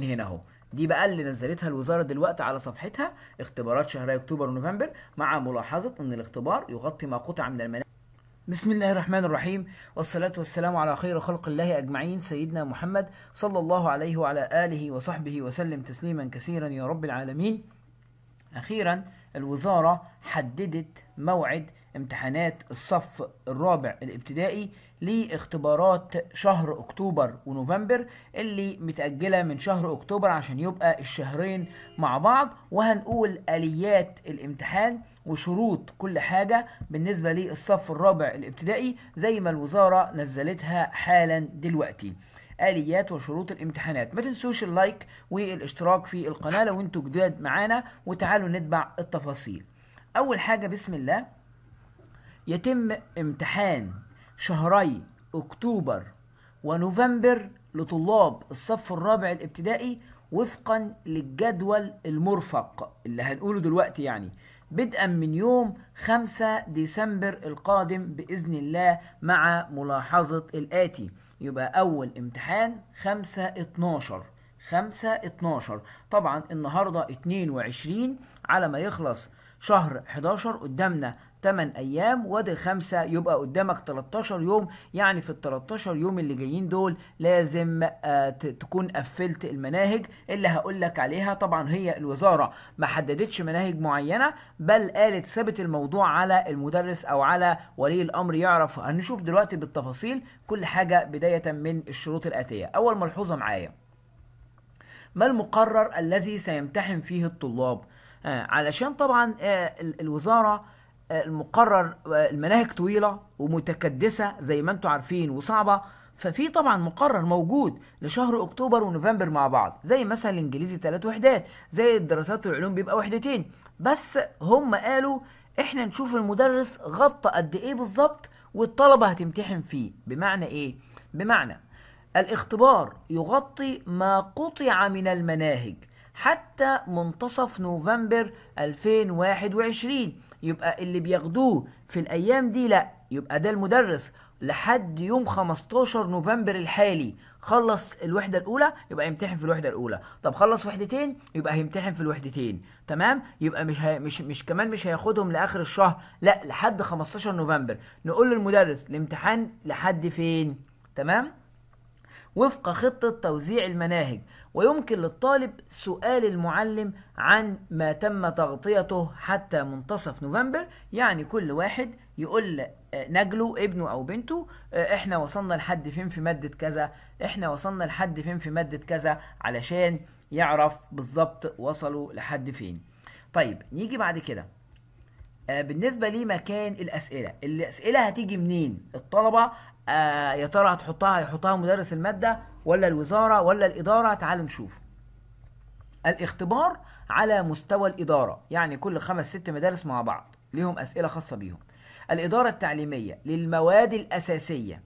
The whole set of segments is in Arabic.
هنا اهو دي بقى اللي نزلتها الوزاره دلوقتي على صفحتها اختبارات شهري اكتوبر ونوفمبر مع ملاحظه ان الاختبار يغطي ما قطع من المناهج بسم الله الرحمن الرحيم والصلاة والسلام على خير خلق الله أجمعين سيدنا محمد صلى الله عليه وعلى آله وصحبه وسلم تسليما كثيرا يا رب العالمين أخيرا الوزارة حددت موعد امتحانات الصف الرابع الابتدائي لاختبارات شهر اكتوبر ونوفمبر اللي متأجلة من شهر اكتوبر عشان يبقى الشهرين مع بعض وهنقول اليات الامتحان وشروط كل حاجة بالنسبة للصف الرابع الابتدائي زي ما الوزارة نزلتها حالا دلوقتي اليات وشروط الامتحانات ما تنسوش اللايك والاشتراك في القناه لو انتوا جداد معانا وتعالوا نتبع التفاصيل اول حاجه بسم الله يتم امتحان شهري أكتوبر ونوفمبر لطلاب الصف الرابع الابتدائي وفقا للجدول المرفق اللي هنقوله دلوقتي يعني بدءا من يوم 5 ديسمبر القادم بإذن الله مع ملاحظة الآتي يبقى أول امتحان 5 12 5 12 طبعا النهارده 22 على ما يخلص شهر 11 قدامنا 8 ايام وادي الخمسه يبقى قدامك 13 يوم يعني في ال 13 يوم اللي جايين دول لازم آه، تكون قفلت المناهج اللي هقول لك عليها طبعا هي الوزاره ما حددتش مناهج معينه بل قالت ثبت الموضوع على المدرس او على ولي الامر يعرف هنشوف دلوقتي بالتفاصيل كل حاجه بدايه من الشروط الاتيه اول ملحوظه معايا ما المقرر الذي سيمتحن فيه الطلاب آه علشان طبعا آه الوزاره المقرر المناهج طويله ومتكدسه زي ما انتم عارفين وصعبه ففي طبعا مقرر موجود لشهر اكتوبر ونوفمبر مع بعض زي مثلا الانجليزي ثلاث وحدات زي الدراسات والعلوم بيبقى وحدتين بس هم قالوا احنا نشوف المدرس غطى قد ايه بالظبط والطلبه هتمتحن فيه بمعنى ايه بمعنى الاختبار يغطي ما قطع من المناهج حتى منتصف نوفمبر 2021 يبقى اللي بياخدوه في الأيام دي لأ يبقى ده المدرس لحد يوم 15 نوفمبر الحالي خلص الوحده الاولى يبقى يمتحن في الوحده الاولى طب خلص وحدتين يبقى هيمتحن في الوحدتين تمام يبقى مش هي مش مش كمان مش هياخدهم لاخر الشهر لا لحد 15 نوفمبر نقول للمدرس الامتحان لحد فين تمام وفق خطة توزيع المناهج ويمكن للطالب سؤال المعلم عن ما تم تغطيته حتى منتصف نوفمبر يعني كل واحد يقول آه، نجله ابنه او بنته آه، احنا وصلنا لحد فين في مادة كذا احنا وصلنا لحد فين في مادة كذا علشان يعرف بالظبط وصلوا لحد فين طيب نيجي بعد كده آه، بالنسبة لمكان الأسئلة الأسئلة هتيجي منين الطلبة آه، يا ترى هتحطها هيحطها مدرس الماده ولا الوزاره ولا الاداره تعالوا نشوف الاختبار على مستوى الاداره يعني كل خمس ست مدارس مع بعض ليهم اسئله خاصه بيهم الاداره التعليميه للمواد الاساسيه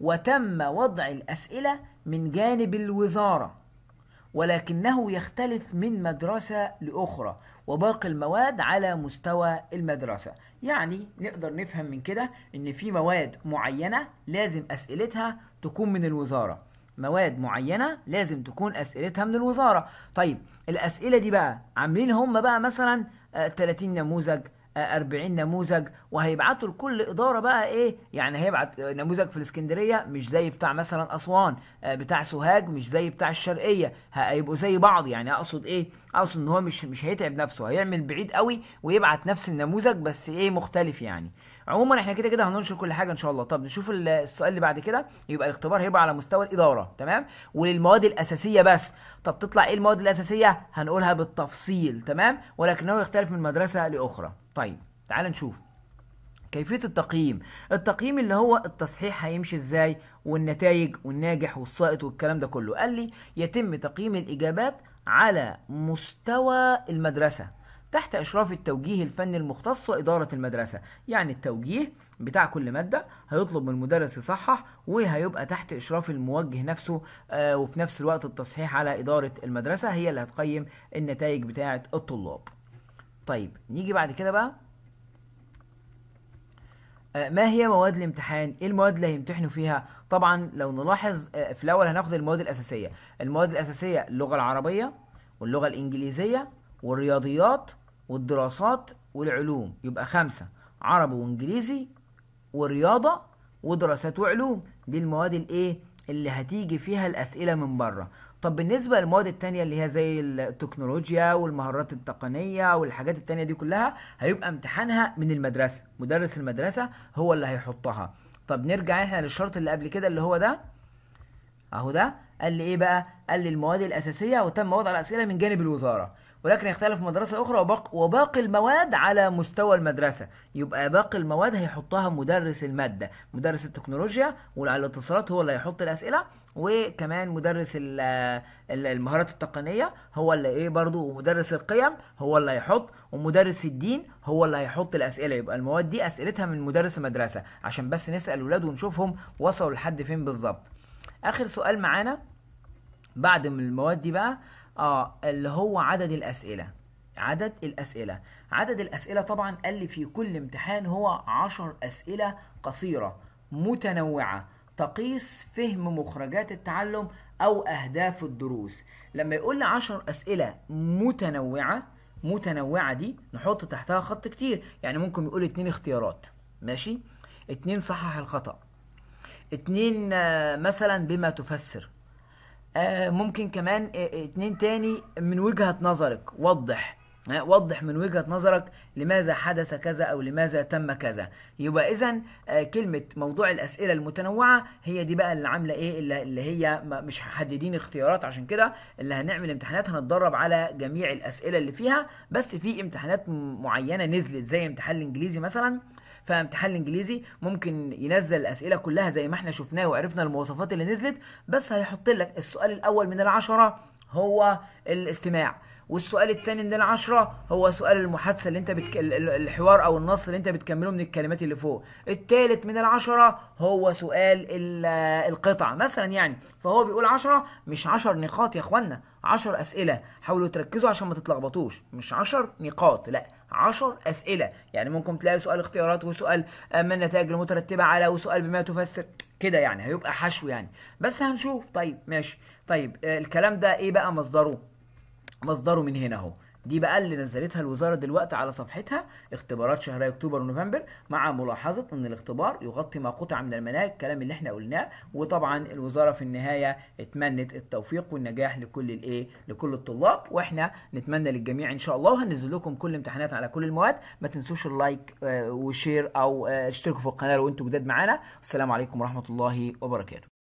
وتم وضع الاسئله من جانب الوزاره ولكنه يختلف من مدرسة لأخرى وباقي المواد على مستوى المدرسة يعني نقدر نفهم من كده إن في مواد معينة لازم أسئلتها تكون من الوزارة مواد معينة لازم تكون أسئلتها من الوزارة طيب الأسئلة دي بقى عاملين هم بقى مثلا 30 آه، نموذج 40 نموذج وهيبعتوا لكل اداره بقى ايه يعني هيبعت نموذج في الاسكندريه مش زي بتاع مثلا اسوان آه، بتاع سوهاج مش زي بتاع الشرقيه هيبقوا زي بعض يعني اقصد ايه اقصد ان هو مش مش هيتعب نفسه هيعمل بعيد قوي ويبعت نفس النموذج بس ايه مختلف يعني عموما احنا كده كده هننشر كل حاجه ان شاء الله طب نشوف السؤال اللي بعد كده يبقى الاختبار هيبقى على مستوى الاداره تمام وللمواد الاساسيه بس طب تطلع ايه المواد الاساسيه هنقولها بالتفصيل تمام ولكنه يختلف من مدرسه لاخرى طيب تعال نشوف كيفية التقييم التقييم اللي هو التصحيح هيمشي ازاي والنتائج والناجح والسائط والكلام ده كله قال لي يتم تقييم الإجابات على مستوى المدرسة تحت إشراف التوجيه الفني المختص وإدارة المدرسة يعني التوجيه بتاع كل مادة هيطلب من المدرس يصحح وهيبقى تحت إشراف الموجه نفسه آه وفي نفس الوقت التصحيح على إدارة المدرسة هي اللي هتقيم النتائج بتاعة الطلاب طيب نيجي بعد كده بقى آه، ما هي مواد الامتحان ايه المواد اللي هيمتحنوا فيها طبعا لو نلاحظ آه، في الاول هناخد المواد الاساسيه المواد الاساسيه اللغه العربيه واللغه الانجليزيه والرياضيات والدراسات والعلوم يبقى خمسه عربي وانجليزي ورياضه ودراسات وعلوم دي المواد الايه اللي هتيجي فيها الاسئله من بره طب بالنسبه للمواد التانية اللي هي زي التكنولوجيا والمهارات التقنيه والحاجات التانية دي كلها هيبقى امتحانها من المدرسه مدرس المدرسه هو اللي هيحطها طب نرجع احنا للشرط اللي قبل كده اللي هو ده اهو ده قال لي ايه بقى قال لي المواد الاساسيه وتم وضع الاسئله من جانب الوزاره ولكن يختلف مدرسة أخرى وباقي المواد على مستوى المدرسة يبقى باقي المواد هيحطها مدرس المادة مدرس التكنولوجيا والاتصالات هو اللي هيحط الأسئلة وكمان مدرس المهارات التقنية هو اللي إيه برضو ومدرس القيم هو اللي هيحط ومدرس الدين هو اللي هيحط الأسئلة يبقى المواد دي أسئلتها من مدرس المدرسة عشان بس نسأل الولاد ونشوفهم وصلوا لحد فين بالظبط آخر سؤال معانا بعد من المواد دي بقى اه اللي هو عدد الاسئله عدد الاسئله عدد الاسئله طبعا قال لي في كل امتحان هو عشر اسئله قصيره متنوعه تقيس فهم مخرجات التعلم او اهداف الدروس لما يقول لي 10 اسئله متنوعه متنوعه دي نحط تحتها خط كتير يعني ممكن يقول اتنين اختيارات ماشي اتنين صحح الخطا اتنين آه، مثلا بما تفسر آه، ممكن كمان آه، آه، اتنين تاني من وجهة نظرك وضح وضح من وجهة نظرك لماذا حدث كذا أو لماذا تم كذا يبقى إذا كلمة موضوع الأسئلة المتنوعة هي دي بقى اللي عاملة إيه اللي هي مش حددين اختيارات عشان كده اللي هنعمل امتحانات هنتدرب على جميع الأسئلة اللي فيها بس في امتحانات معينة نزلت زي امتحان الإنجليزي مثلا فامتحان الانجليزي ممكن ينزل الاسئله كلها زي ما احنا شفناه وعرفنا المواصفات اللي نزلت بس هيحط لك السؤال الاول من العشره هو الاستماع والسؤال الثاني من العشرة هو سؤال المحادثة اللي انت بتك... الحوار او النص اللي انت بتكمله من الكلمات اللي فوق الثالث من العشرة هو سؤال القطع مثلا يعني فهو بيقول عشرة مش عشر نقاط يا اخوانا عشر اسئلة حاولوا تركزوا عشان ما تتلخبطوش مش عشر نقاط لا 10 اسئله يعني ممكن تلاقي سؤال اختيارات وسؤال آه، ما النتائج المترتبه على وسؤال بما تفسر كده يعني هيبقى حشو يعني بس هنشوف طيب ماشي طيب آه، الكلام ده ايه بقى مصدره مصدره من هنا اهو دي بقى اللي نزلتها الوزاره دلوقتي على صفحتها اختبارات شهري اكتوبر ونوفمبر مع ملاحظه ان الاختبار يغطي ما قطع من المناهج الكلام اللي احنا قلناه وطبعا الوزاره في النهايه اتمنت التوفيق والنجاح لكل الايه لكل الطلاب واحنا نتمنى للجميع ان شاء الله وهننزل لكم كل امتحانات على كل المواد ما تنسوش اللايك آه، وشير او آه، اشتركوا في القناه لو انتم جداد معانا والسلام عليكم ورحمه الله وبركاته